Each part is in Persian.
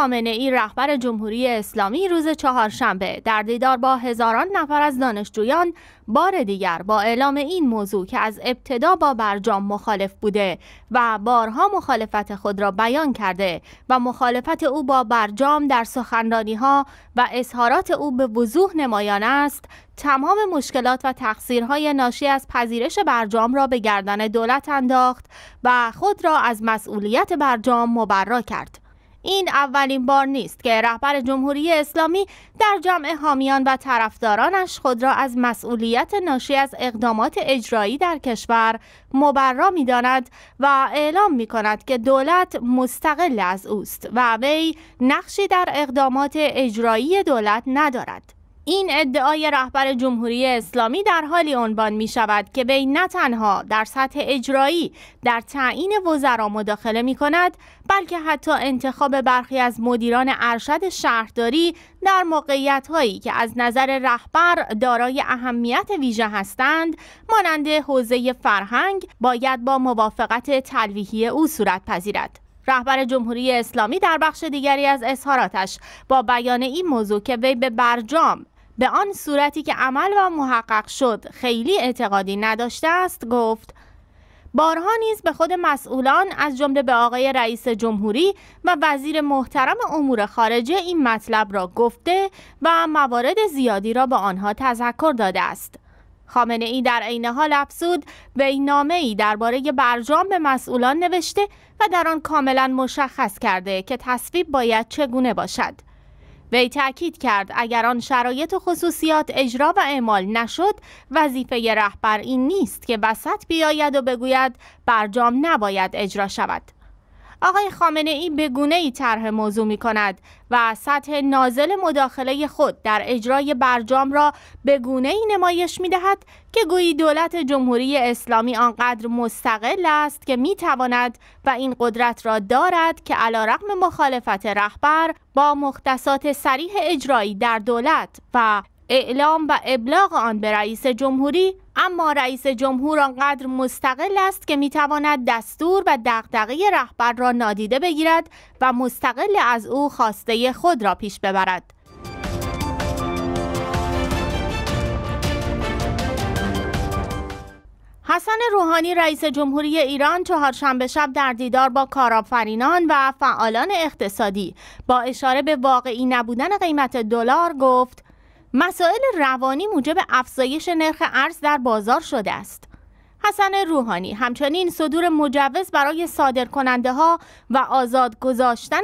خامنه ای رهبر جمهوری اسلامی روز چهارشنبه در دیدار با هزاران نفر از دانشجویان بار دیگر با اعلام این موضوع که از ابتدا با برجام مخالف بوده و بارها مخالفت خود را بیان کرده و مخالفت او با برجام در سخنرانی ها و اظهارات او به وضوح نمایان است تمام مشکلات و تقصیرهای ناشی از پذیرش برجام را به گردن دولت انداخت و خود را از مسئولیت برجام مبرا کرد این اولین بار نیست که رهبر جمهوری اسلامی در جمع حامیان و طرفدارانش خود را از مسئولیت ناشی از اقدامات اجرایی در کشور مبرا می و اعلام می کند که دولت مستقل از اوست و وی نقشی در اقدامات اجرایی دولت ندارد. این ادعای رهبر جمهوری اسلامی در حالی عنوان می شود که وی نه تنها در سطح اجرایی در تعیین وزرا مداخله می کند بلکه حتی انتخاب برخی از مدیران ارشد شهرداری در موقعیت هایی که از نظر رهبر دارای اهمیت ویژه هستند مانند حوزه فرهنگ باید با موافقت تلویحی او صورت پذیرد رهبر جمهوری اسلامی در بخش دیگری از اظهاراتش با بیان این موضوع که وی به برجام به آن صورتی که عمل و محقق شد خیلی اعتقادی نداشته است گفت بارها نیز به خود مسئولان از جمله به آقای رئیس جمهوری و وزیر محترم امور خارجه این مطلب را گفته و موارد زیادی را به آنها تذکر داده است خامنه ای در عین حال افزود وی نامه ای درباره برجام به مسئولان نوشته و در آن کاملا مشخص کرده که تصویب باید چگونه باشد وی تاکید کرد اگر آن شرایط و خصوصیات اجرا و اعمال نشد وظیفه رهبر این نیست که وسط بیاید و بگوید برجام نباید اجرا شود آقای خامنه ای به گونه ای طرح موضوع می کند و سطح نازل مداخله خود در اجرای برجام را به گونه ای نمایش می دهد که گویی دولت جمهوری اسلامی آنقدر مستقل است که می تواند و این قدرت را دارد که علا رقم مخالفت رهبر با مختصات سریح اجرایی در دولت و اعلام و ابلاغ آن به رئیس جمهوری اما رئیس جمهور آنقدر مستقل است که میتواند دستور و دغدغه رهبر را نادیده بگیرد و مستقل از او خواسته خود را پیش ببرد حسن روحانی رئیس جمهوری ایران چهارشنبه شب در دیدار با کارآفرینان و فعالان اقتصادی با اشاره به واقعی نبودن قیمت دلار گفت مسائل روانی موجب افزایش نرخ ارز در بازار شده است. حسن روحانی همچنین صدور مجوز برای کننده ها و آزاد گذاشتن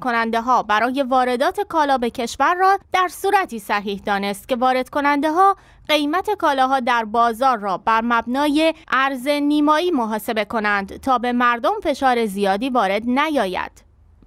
کننده ها برای واردات کالا به کشور را در صورتی صحیح دانست که کننده ها قیمت کالاها در بازار را بر مبنای ارز نیمایی محاسبه کنند تا به مردم فشار زیادی وارد نیاید.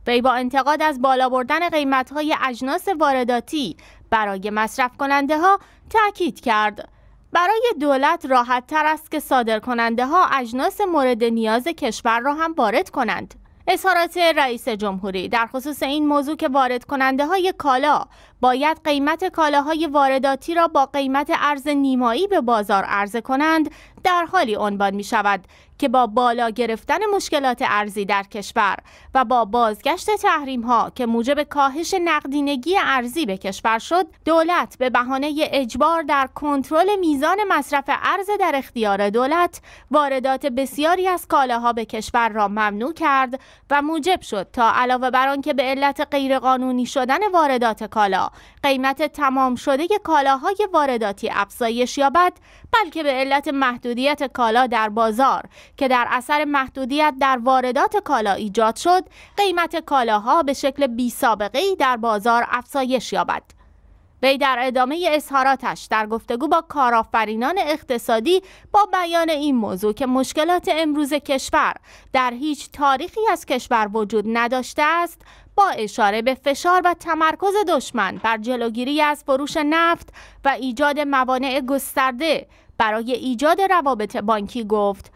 وی با انتقاد از بالا بردن قیمت‌های اجناس وارداتی برای مصرف کننده ها تاکید کرد. برای دولت راحت تر است که صادر کننده ها اجناس مورد نیاز کشور را هم وارد کنند. اظهارات رئیس جمهوری در خصوص این موضوع که وارد کننده های کالا باید قیمت کالاهای وارداتی را با قیمت ارز نیمایی به بازار عرضه کنند در حالی عنوان می شود که با بالا گرفتن مشکلات ارزی در کشور و با بازگشت تحریم ها که موجب کاهش نقدینگی ارزی به کشور شد دولت به بهانه اجبار در کنترل میزان مصرف ارز در اختیار دولت واردات بسیاری از کالاها به کشور را ممنوع کرد و موجب شد تا علاوه بر آنکه به علت غیرقانونی شدن واردات کالا قیمت تمام شده کالاهای وارداتی افزایش یابد بلکه به علت محدودیت کالا در بازار که در اثر محدودیت در واردات کالا ایجاد شد قیمت کالاها به شکل بی سابقه در بازار افزایش یابد وی در ادامه اظهاراتش در گفتگو با کارآفرینان اقتصادی با بیان این موضوع که مشکلات امروز کشور در هیچ تاریخی از کشور وجود نداشته است با اشاره به فشار و تمرکز دشمن بر جلوگیری از فروش نفت و ایجاد موانع گسترده برای ایجاد روابط بانکی گفت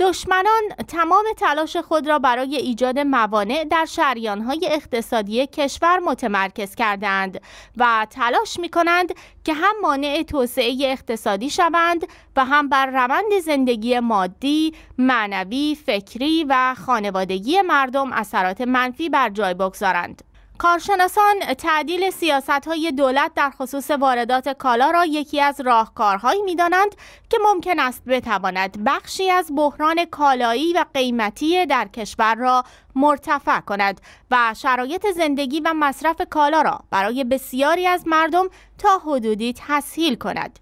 دشمنان تمام تلاش خود را برای ایجاد موانع در شریانهای اقتصادی کشور متمرکز کردند و تلاش می کنند که هم مانع توسعه اقتصادی شوند و هم بر روند زندگی مادی، معنوی، فکری و خانوادگی مردم اثرات منفی بر جای بگذارند. کارشناسان تعدیل سیاست های دولت در خصوص واردات کالا را یکی از راهکارهایی می دانند که ممکن است بتواند بخشی از بحران کالایی و قیمتی در کشور را مرتفع کند و شرایط زندگی و مصرف کالا را برای بسیاری از مردم تا حدودی تسهیل کند.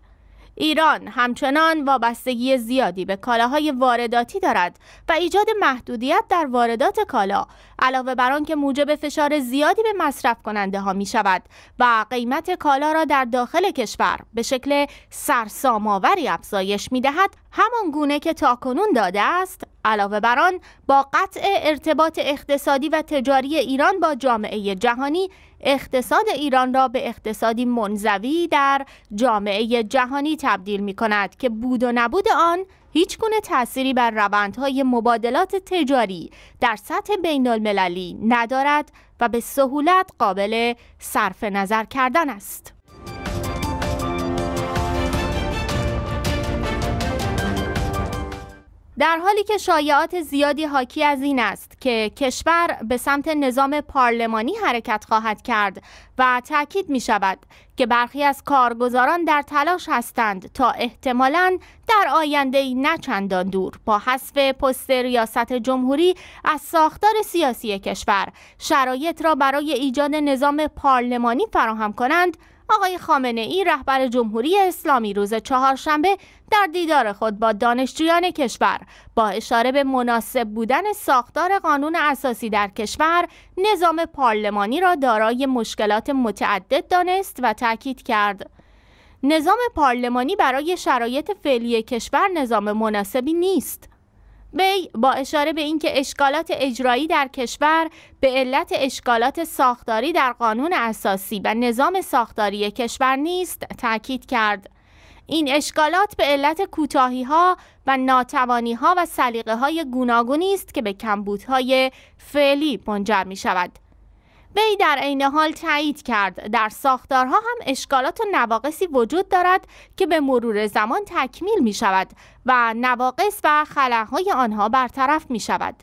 ایران همچنان وابستگی زیادی به کالاهای وارداتی دارد و ایجاد محدودیت در واردات کالا علاوه بر آنکه موجب فشار زیادی به مصرف کننده ها می شود و قیمت کالا را در داخل کشور به شکل سرسام‌آوری افزایش می دهد همان گونه که تاکنون داده است علاوه بر آن با قطع ارتباط اقتصادی و تجاری ایران با جامعه جهانی اقتصاد ایران را به اقتصادی منزوی در جامعه جهانی تبدیل می کند که بود و نبود آن هیچ گونه تأثیری بر روندهای مبادلات تجاری در سطح بین المللی ندارد و به سهولت قابل صرف نظر کردن است. در حالی که شایعات زیادی حاکی از این است که کشور به سمت نظام پارلمانی حرکت خواهد کرد و تاکید می شود که برخی از کارگزاران در تلاش هستند تا احتمالا در آینده نه چندان دور با حذف پست ریاست جمهوری از ساختار سیاسی کشور شرایط را برای ایجاد نظام پارلمانی فراهم کنند آقای خامنه ای رهبر جمهوری اسلامی روز چهارشنبه در دیدار خود با دانشجویان کشور با اشاره به مناسب بودن ساختار قانون اساسی در کشور نظام پارلمانی را دارای مشکلات متعدد دانست و تاکید کرد نظام پارلمانی برای شرایط فعلی کشور نظام مناسبی نیست وی با اشاره به اینکه اشکالات اجرایی در کشور به علت اشکالات ساختاری در قانون اساسی و نظام ساختاری کشور نیست تاکید کرد این اشکالات به علت کوتاهی ها و ناتوانی ها و سلیقه های گوناگونی است که به کمبودهای فعلی منجر می شود وی در عین حال تایید کرد در ساختارها هم اشکالات و نواقصی وجود دارد که به مرور زمان تکمیل می شود و نواقص و خلاهای آنها برطرف می شود.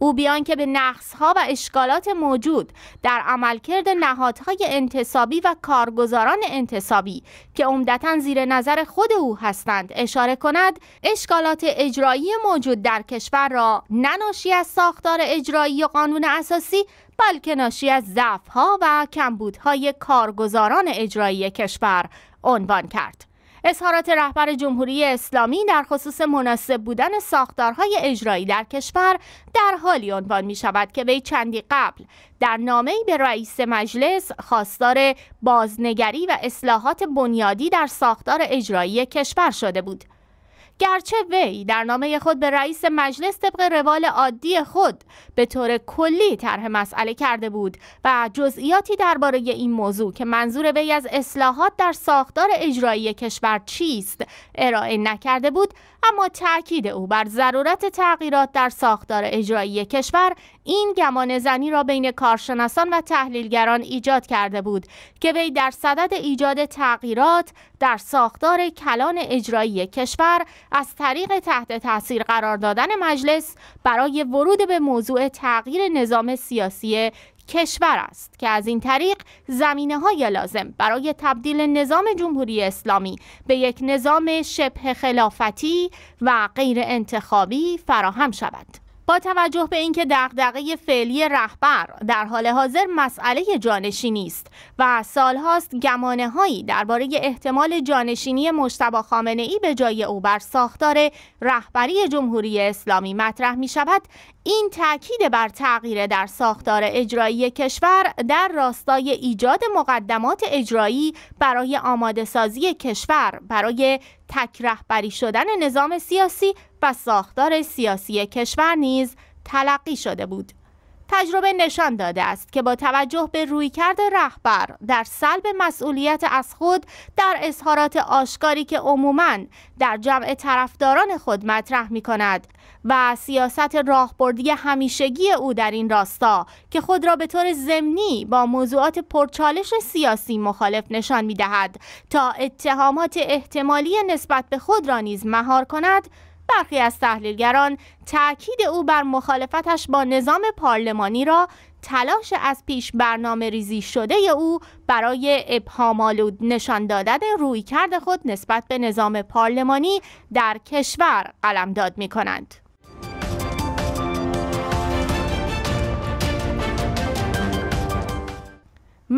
او بیان که به نقصها و اشکالات موجود در عملکرد نهادهای انتصابی و کارگزاران انتصابی که عمدتا زیر نظر خود او هستند اشاره کند اشکالات اجرایی موجود در کشور را نناشی از ساختار اجرایی و قانون اساسی بلکه ناشی از ضعف‌ها و کمبودهای کارگزاران اجرایی کشور عنوان کرد. اظهارات رهبر جمهوری اسلامی در خصوص مناسب بودن ساختارهای اجرایی در کشور در حالی عنوان می شود که وی چندی قبل در نامه به رئیس مجلس خواستار بازنگری و اصلاحات بنیادی در ساختار اجرایی کشور شده بود. گرچه وی در نامه خود به رئیس مجلس طبق روال عادی خود به طور کلی طرح مسئله کرده بود و جزئیاتی درباره این موضوع که منظور وی از اصلاحات در ساختار اجرایی کشور چیست ارائه نکرده بود اما تاکید او بر ضرورت تغییرات در ساختار اجرایی کشور این گمان زنی را بین کارشناسان و تحلیلگران ایجاد کرده بود که وی در صدد ایجاد تغییرات در ساختار کلان اجرایی کشور از طریق تحت تاثیر قرار دادن مجلس برای ورود به موضوع تغییر نظام سیاسی کشور است که از این طریق زمینه های لازم برای تبدیل نظام جمهوری اسلامی به یک نظام شبه خلافتی و غیر انتخابی فراهم شود. با توجه به اینکه دغدغه فعلی رهبر در حال حاضر مسئله جانشینی است و سالهاست گمانه هایی درباره احتمال جانشینی مشتبه خامنه ای به جای او بر ساختار رهبری جمهوری اسلامی مطرح می شود این تاکید بر تغییر در ساختار اجرایی کشور در راستای ایجاد مقدمات اجرایی برای آماده سازی کشور برای تک رهبری شدن نظام سیاسی و ساختار سیاسی کشور نیز تلقی شده بود. تجربه نشان داده است که با توجه به رویکرد رهبر در سلب مسئولیت از خود در اظهارات آشکاری که عموما در جمع طرفداران خود مطرح می کند و سیاست راهبردی همیشگی او در این راستا که خود را به طور ضمنی با موضوعات پرچالش سیاسی مخالف نشان می دهد تا اتهامات احتمالی نسبت به خود را نیز مهار کند برخی از تحلیلگران تاکید او بر مخالفتش با نظام پارلمانی را تلاش از پیش برنامه ریزی شده او برای ابهامالود نشان دادن رویکرد خود نسبت به نظام پارلمانی در کشور قلمداد می کنند.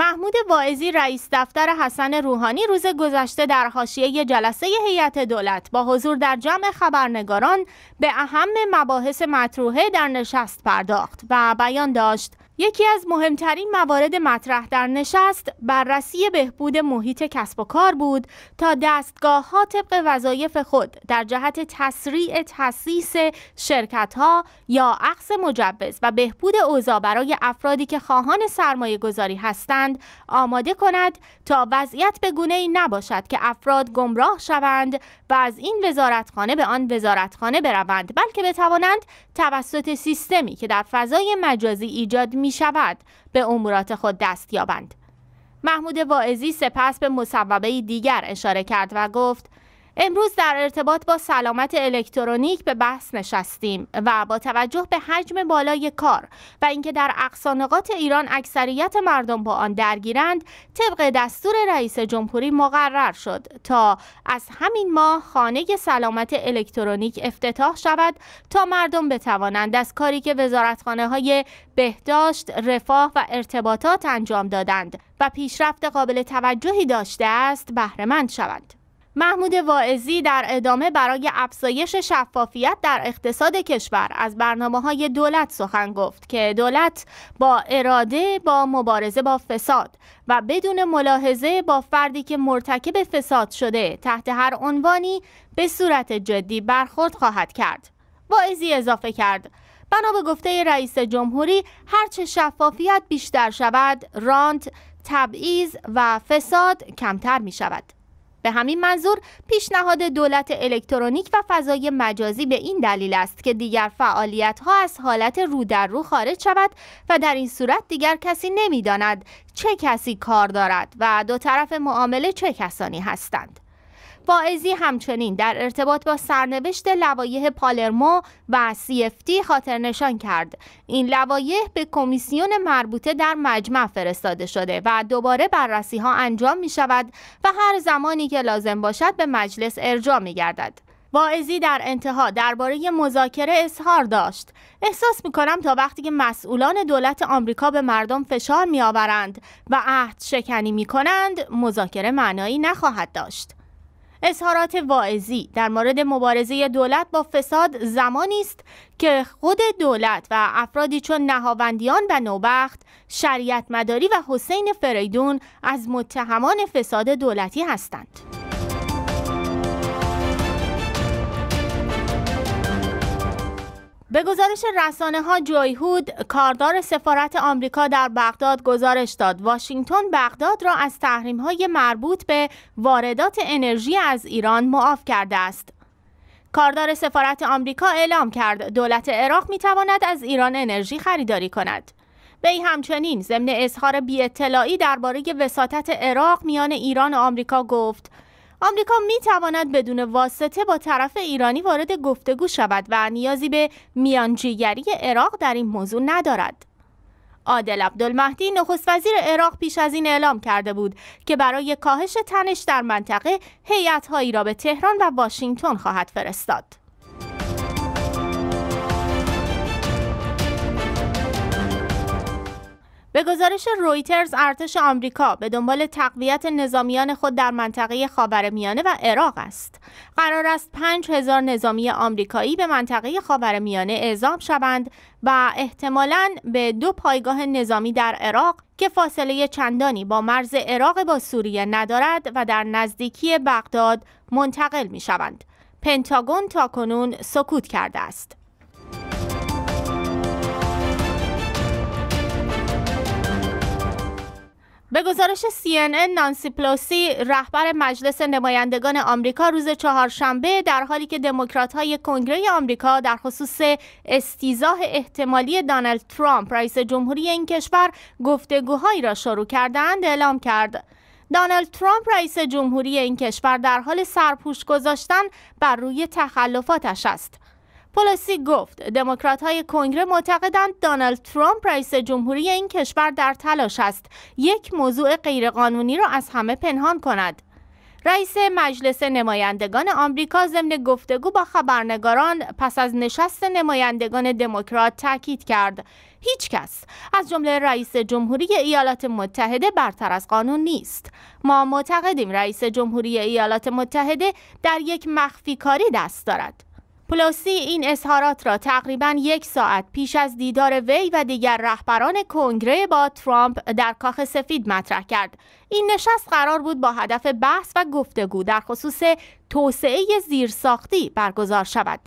محمود واعظی رئیس دفتر حسن روحانی روز گذشته در حاشیه جلسه هیئت دولت با حضور در جمع خبرنگاران به اهم مباحث مطروحه در نشست پرداخت و بیان داشت یکی از مهمترین موارد مطرح در نشست بررسی بهبود محیط کسب و کار بود تا دستگاه ها طبق وظایف خود در جهت تسریع تسیس شرکت ها یا عقص مجوز و بهبود اوضاع برای افرادی که خواهان سرمایه گذاری هستند آماده کند تا وضعیت به گونه ای نباشد که افراد گمراه شوند و از این وزارتخانه به آن وزارتخانه بروند بلکه بتوانند توسط سیستمی که در فضای مجازی ایجاد می شود به امورات خود دست یابند. محمود واعظی سپس به مصوبه دیگر اشاره کرد و گفت امروز در ارتباط با سلامت الکترونیک به بحث نشستیم و با توجه به حجم بالای کار و اینکه در اقصانقات ایران اکثریت مردم با آن درگیرند طبق دستور رئیس جمهوری مقرر شد تا از همین ماه خانه سلامت الکترونیک افتتاح شود تا مردم بتوانند از کاری که وزارتخانه های بهداشت، رفاه و ارتباطات انجام دادند و پیشرفت قابل توجهی داشته است بهرهمند شوند. محمود واعظی در ادامه برای افزایش شفافیت در اقتصاد کشور از برنامه های دولت سخن گفت که دولت با اراده با مبارزه با فساد و بدون ملاحظه با فردی که مرتکب فساد شده تحت هر عنوانی به صورت جدی برخورد خواهد کرد. واعظی اضافه کرد بنا به گفته رئیس جمهوری هرچه شفافیت بیشتر شود راند تبعیض و فساد کمتر می شود. به همین منظور پیشنهاد دولت الکترونیک و فضای مجازی به این دلیل است که دیگر فعالیت ها از حالت رو در رو خارج شود و در این صورت دیگر کسی نمیداند چه کسی کار دارد و دو طرف معامله چه کسانی هستند. وازی همچنین در ارتباط با سرنوشت لوایح پالرمو و CFT خاطر نشان کرد این لوایح به کمیسیون مربوطه در مجمع فرستاده شده و دوباره بررسی ها انجام می شود و هر زمانی که لازم باشد به مجلس ارجاع می گردد واعظی در انتها درباره مذاکره اظهار داشت احساس می کنم تا وقتی که مسئولان دولت آمریکا به مردم فشار می آورند و عهد شکنی کنند، مذاکره معنایی نخواهد داشت اظهارات واعظی در مورد مبارزه دولت با فساد زمانی است که خود دولت و افرادی چون نهاوندیان و نوبخت شریعت مداری و حسین فریدون از متهمان فساد دولتی هستند. به گزارش رسانه ها جویهود کاردار سفارت آمریکا در بغداد گزارش داد واشنگتن بغداد را از تحریم های مربوط به واردات انرژی از ایران معاف کرده است. کاردار سفارت آمریکا اعلام کرد دولت عراق می تواند از ایران انرژی خریداری کند. وی همچنین ضمن اظهار بی اطلاعی درباره وساطت عراق میان ایران و آمریکا گفت آمریکا می بدون واسطه با طرف ایرانی وارد گفتگو شود و نیازی به میانجیگری عراق در این موضوع ندارد. عادل عبدالمهدی نخست وزیر عراق پیش از این اعلام کرده بود که برای کاهش تنش در منطقه هیئت‌هایی را به تهران و واشنگتن خواهد فرستاد. به گزارش رویترز ارتش آمریکا به دنبال تقویت نظامیان خود در منطقه خاورمیانه و عراق است. قرار است 5000 نظامی آمریکایی به منطقه خاورمیانه اعزام شوند و احتمالاً به دو پایگاه نظامی در عراق که فاصله چندانی با مرز عراق با سوریه ندارد و در نزدیکی بغداد منتقل می شوند. پنتاگون تاکنون سکوت کرده است. به گزارش CNN نانسی پلوسی رهبر مجلس نمایندگان آمریکا روز چهارشنبه در حالی که های کنگره آمریکا در خصوص استیزاه احتمالی دانالد ترامپ رئیس جمهوری این کشور گفتگوهایی را شروع کردند اعلام کرد دانالد ترامپ رئیس جمهوری این کشور در حال سرپوش گذاشتن بر روی تخلفاتش است پولسی گفت دموکرات های کنگره معتقدند دانالد ترامپ رئیس جمهوری این کشور در تلاش است یک موضوع غیرقانونی را از همه پنهان کند رئیس مجلس نمایندگان آمریکا ضمن گفتگو با خبرنگاران پس از نشست نمایندگان دموکرات تاکید کرد هیچ کس از جمله رئیس جمهوری ایالات متحده برتر از قانون نیست ما معتقدیم رئیس جمهوری ایالات متحده در یک مخفی کاری دست دارد پلوسی این اظهارات را تقریبا یک ساعت پیش از دیدار وی و دیگر رهبران کنگره با ترامپ در کاخ سفید مطرح کرد. این نشست قرار بود با هدف بحث و گفتگو در خصوص توسعه زیرساختی برگزار شود.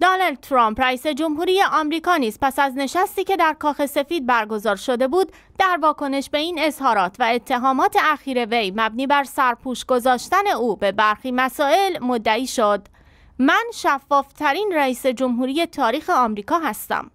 دونالد ترامپ رئیس جمهوری آمریکا نیز پس از نشستی که در کاخ سفید برگزار شده بود در واکنش به این اظهارات و اتهامات اخیر وی مبنی بر سرپوش گذاشتن او به برخی مسائل مدعی شد من شفافترین رئیس جمهوری تاریخ آمریکا هستم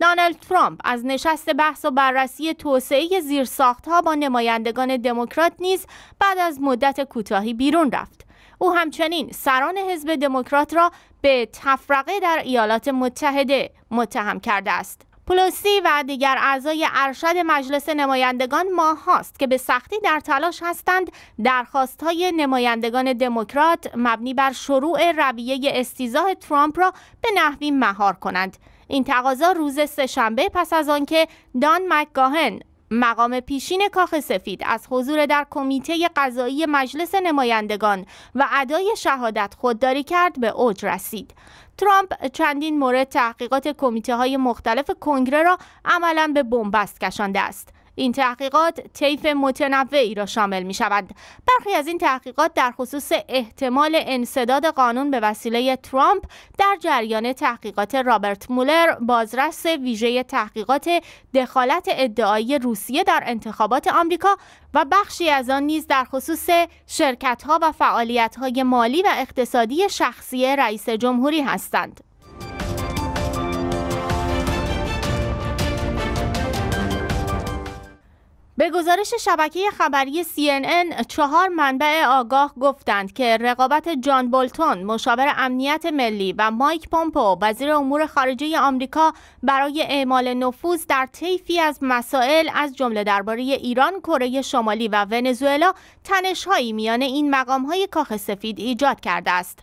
دانالد ترامپ از نشست بحث و بررسی توسعه زیرساختها با نمایندگان دموکرات نیز بعد از مدت کوتاهی بیرون رفت او همچنین سران حزب دموکرات را به تفرقه در ایالات متحده متهم کرده است پلوسی و دیگر اعضای ارشد مجلس نمایندگان هاست که به سختی در تلاش هستند درخواست های نمایندگان دموکرات مبنی بر شروع رویه استیزاه ترامپ را به نحوی مهار کنند. این تقاضا روز سهشنبه پس از آنکه دان مکگاهن مقام پیشین کاخ سفید از حضور در کمیته قضایی مجلس نمایندگان و ادای شهادت خودداری کرد به اوج رسید. ترامپ چندین مورد تحقیقات کمیته های مختلف کنگره را عملا به بنبست کشانده است این تحقیقات طیف متنوعی را شامل می شود برخی از این تحقیقات در خصوص احتمال انصداد قانون به وسیله ترامپ در جریان تحقیقات رابرت مولر بازرس ویژه تحقیقات دخالت ادعای روسیه در انتخابات آمریکا و بخشی از آن نیز در خصوص شرکت ها و فعالیت های مالی و اقتصادی شخصی رئیس جمهوری هستند به گزارش شبکه خبری CNN چهار منبع آگاه گفتند که رقابت جان بولتون مشاور امنیت ملی و مایک پومپو وزیر امور خارجه آمریکا برای اعمال نفوذ در طیفی از مسائل از جمله درباره ایران، کره شمالی و ونزوئلا هایی میان این مقامهای کاخ سفید ایجاد کرده است.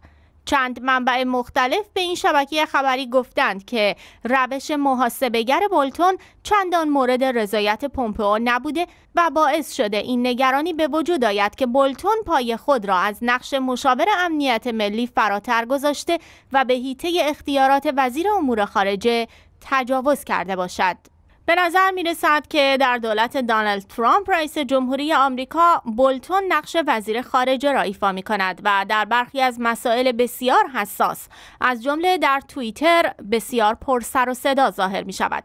چند منبع مختلف به این شبکه خبری گفتند که روش محاسبگر بولتون چندان مورد رضایت پومپئو نبوده و باعث شده این نگرانی به وجود آید که بولتون پای خود را از نقش مشاور امنیت ملی فراتر گذاشته و به هیته اختیارات وزیر امور خارجه تجاوز کرده باشد. به نظر می رسد که در دولت دانالد ترامپ رئیس جمهوری آمریکا بولتون نقش وزیر خارجه را ایفا می کند و در برخی از مسائل بسیار حساس از جمله در توییتر بسیار پرسر و صدا ظاهر می شود.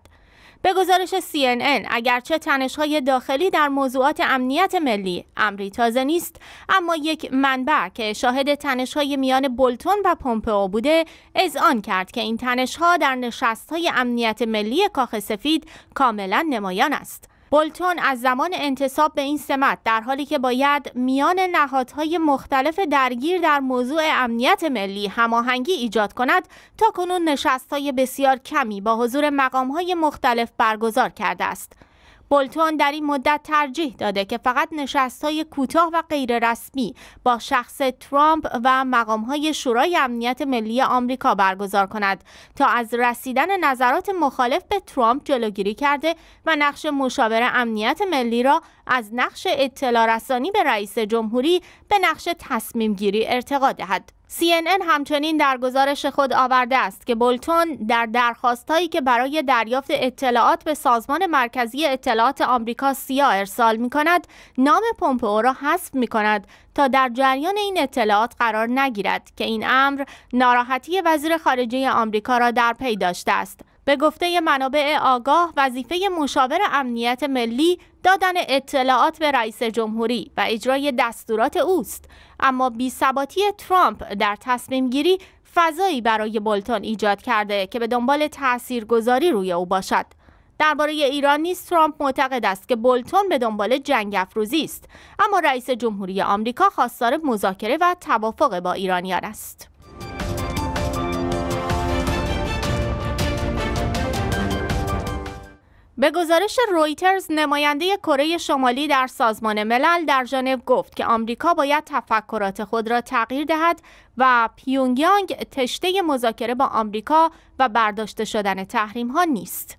به گزارش CNN اگرچه تنش‌های داخلی در موضوعات امنیت ملی امری تازه نیست اما یک منبع که شاهد تنش‌های میان بولتون و پومپئو بوده آن کرد که این تنش‌ها در نشست‌های امنیت ملی کاخ سفید کاملا نمایان است بولتون از زمان انتصاب به این سمت در حالی که باید میان نهادهای مختلف درگیر در موضوع امنیت ملی هماهنگی ایجاد کند تا کنون های بسیار کمی با حضور های مختلف برگزار کرده است بولتون در این مدت ترجیح داده که فقط های کوتاه و غیررسمی با شخص ترامپ و های شورای امنیت ملی آمریکا برگزار کند تا از رسیدن نظرات مخالف به ترامپ جلوگیری کرده و نقش مشاور امنیت ملی را از نقش اطلاع رسانی به رئیس جمهوری به نقش تصمیم گیری ارتقا دهد. CNN همچنین در گزارش خود آورده است که بولتون در درخواستهایی که برای دریافت اطلاعات به سازمان مرکزی اطلاعات آمریکا سیا ارسال می کند نام پومپئو را حذف می کند تا در جریان این اطلاعات قرار نگیرد که این امر ناراحتی وزیر خارجه آمریکا را در پی داشته است به گفته منابع آگاه وظیفه مشاور امنیت ملی دادن اطلاعات به رئیس جمهوری و اجرای دستورات اوست اما بیثباتی ترامپ در تصمیم گیری فضایی برای بولتون ایجاد کرده که به دنبال تاثیرگذاری روی او باشد درباره ایران نیز ترامپ معتقد است که بولتون به دنبال جنگ افروزی است اما رئیس جمهوری آمریکا خواستار مذاکره و توافق با ایرانیان است به گزارش رویترز نماینده کره شمالی در سازمان ملل در ژنو گفت که آمریکا باید تفکرات خود را تغییر دهد و پیونگیانگ تشته مذاکره با آمریکا و برداشته شدن تحریم ها نیست.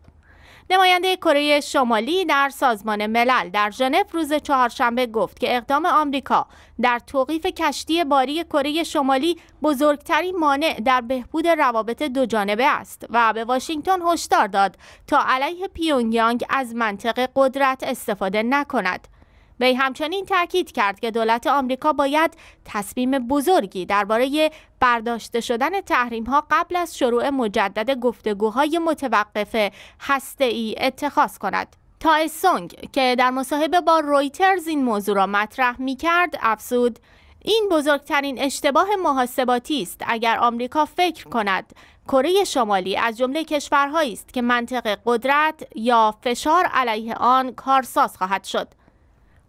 نماینده کره شمالی در سازمان ملل در ژنو روز چهارشنبه گفت که اقدام آمریکا در توقیف کشتی باری کره شمالی بزرگترین مانع در بهبود روابط دوجانبه است و به واشنگتن هشدار داد تا علیه پیونگیانگ از منطق قدرت استفاده نکند وی همچنین تاکید کرد که دولت آمریکا باید تصمیم بزرگی درباره برداشته شدن تحریم ها قبل از شروع مجدد گفتگوهای متوقف هسته ای اتخاذ کند. تا سونگ که در مصاحبه با رویترز این موضوع را مطرح می کرد افزود این بزرگترین اشتباه محاسباتی است اگر آمریکا فکر کند کره شمالی از جمله کشورهایی است که منطق قدرت یا فشار علیه آن کارساز خواهد شد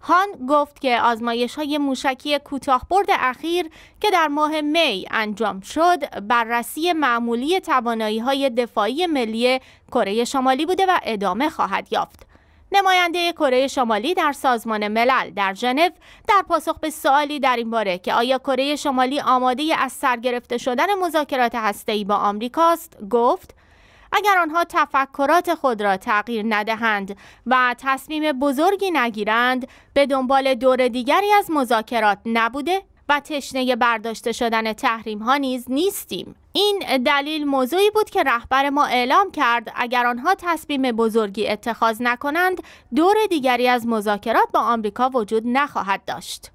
هان گفت که آزمایش های موشکی برد اخیر که در ماه می انجام شد بررسی معمولی توانایی های دفاعی ملی کره شمالی بوده و ادامه خواهد یافت. نماینده کره شمالی در سازمان ملل در ژنو در پاسخ به سوالی در این باره که آیا کره شمالی آماده از سر گرفته شدن مذاکرات هسته‌ای با آمریکاست گفت اگر آنها تفکرات خود را تغییر ندهند و تصمیم بزرگی نگیرند به دنبال دور دیگری از مذاکرات نبوده و تشنه برداشته شدن تحریم ها نیز نیستیم این دلیل موضوعی بود که رهبر ما اعلام کرد اگر آنها تصمیم بزرگی اتخاذ نکنند دور دیگری از مذاکرات با آمریکا وجود نخواهد داشت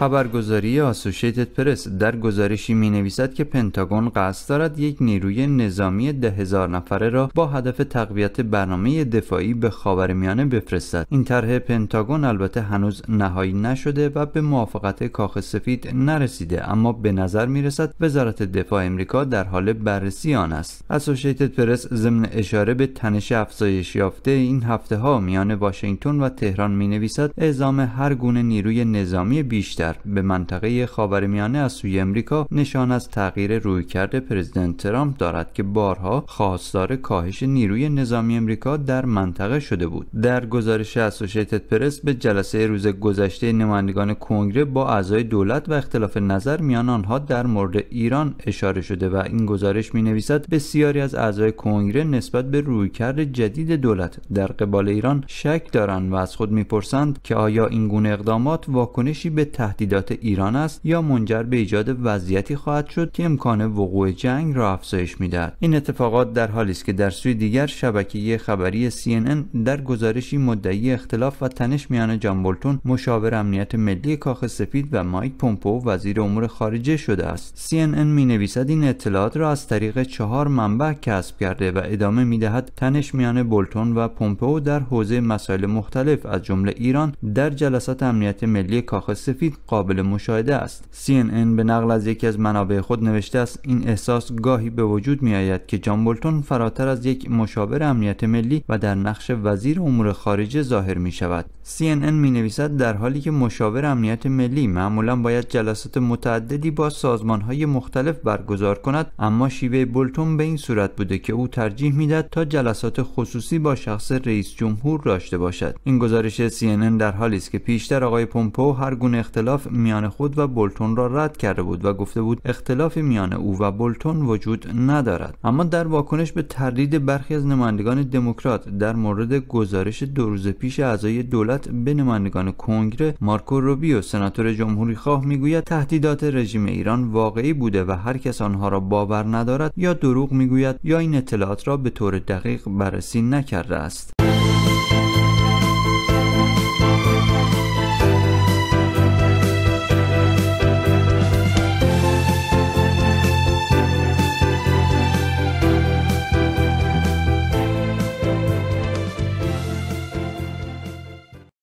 خبرگزاری آسوشیتد پرس در گزارشی می نویسد که پنتاگون قصد دارد یک نیروی نظامی ده هزار نفره را با هدف تقویت برنامه دفاعی به میانه بفرستد این طرح پنتاگون البته هنوز نهایی نشده و به موافقت کاخ سفید نرسیده اما به نظر می رسد وزارت دفاع امریکا در حال بررسی آن است آسوشیتد پرس ضمن اشاره به تنش افزایش یافته این هفته ها میان واشنگتن و تهران می نویسد اعزام هر گونه نیروی نظامی بیشتر به منطقه خاورمیانه از سوی امریکا نشان از تغییر رویکرد پرزیدنت ترامپ دارد که بارها خواستار کاهش نیروی نظامی امریکا در منطقه شده بود در گزارش اسوسییتد پرس به جلسه روز گذشته نمایندگان کنگره با اعضای دولت و اختلاف نظر میان آنها در مورد ایران اشاره شده و این گزارش می نویسد بسیاری از اعضای کنگره نسبت به رویکرد جدید دولت در قبال ایران شک دارند و از خود میپرسند که آیا این گونه اقدامات واکنشی به تحت تهدیدات ایران است یا منجر به ایجاد وضعیتی خواهد شد که امکان وقوع جنگ را افزایش میدهد این اتفاقات در حالی است که در سوی دیگر شبکه خبری CNN در گزارشی مدعی اختلاف و تنش میان جان بولتون مشاور امنیت ملی کاخ سفید و مایک پومپو وزیر امور خارجه شده است CNN می نویسد این اطلاعات را از طریق چهار منبع کسب کرده و ادامه می دهد تنش میان بولتون و پومپو در حوزه مسائل مختلف از جمله ایران در جلسات امنیت ملی کاخ سفید قابل مشاهده است CNN به نقل از یکی از منابع خود نوشته است این احساس گاهی به وجود می آید که جان بولتون فراتر از یک مشاور امنیت ملی و در نقش وزیر امور خارجه ظاهر می شود CNN می نویسد در حالی که مشاور امنیت ملی معمولا باید جلسات متعددی با سازمان های مختلف برگزار کند اما شیوه بولتون به این صورت بوده که او ترجیح میداد تا جلسات خصوصی با شخص رئیس جمهور داشته باشد این گزارش CNN در حالی است که پیشتر آقای پومپو هر گونه اختلاف میان خود و بولتون را رد کرده بود و گفته بود اختلاف میان او و بولتون وجود ندارد اما در واکنش به تردید برخی از نمایندگان دموکرات در مورد گزارش دو روز پیش اعضای دولت دولت به نمایندگان کنگره مارکو روبیو سناتور جمهوری خواه میگوید تهدیدات رژیم ایران واقعی بوده و هر کس آنها را باور ندارد یا دروغ میگوید یا این اطلاعات را به طور دقیق بررسی نکرده است